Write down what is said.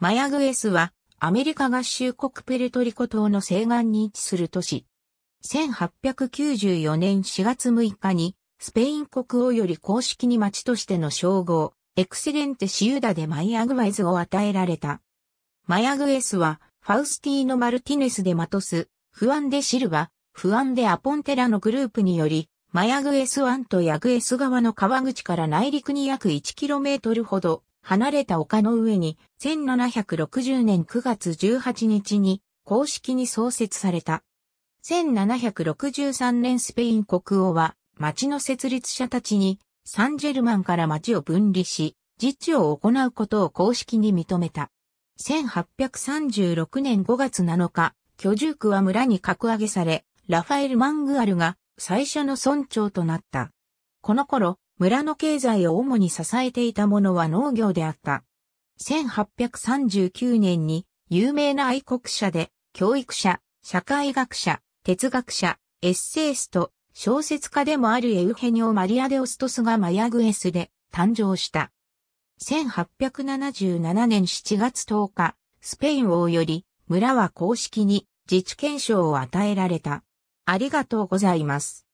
マヤグエスは、アメリカ合衆国ペルトリコ島の西岸に位置する都市。1894年4月6日に、スペイン国王より公式に町としての称号、エクセレンテシウダでマイアグエスを与えられた。マヤグエスは、ファウスティーノ・マルティネスでマトス、フアンデ・シルバ、フアンデ・アポンテラのグループにより、マヤグエス湾とヤグエス川の川口から内陸に約 1km ほど離れた丘の上に、1760年9月18日に公式に創設された。1763年スペイン国王は、町の設立者たちに、サンジェルマンから町を分離し、自治を行うことを公式に認めた。1836年5月7日、居住区は村に格上げされ、ラファエル・マングアルが最初の村長となった。この頃、村の経済を主に支えていたものは農業であった。1839年に有名な愛国者で教育者、社会学者、哲学者、エッセイスト、小説家でもあるエウヘニオ・マリア・デオストスがマヤグエスで誕生した。1877年7月10日、スペイン王より村は公式に自治憲章を与えられた。ありがとうございます。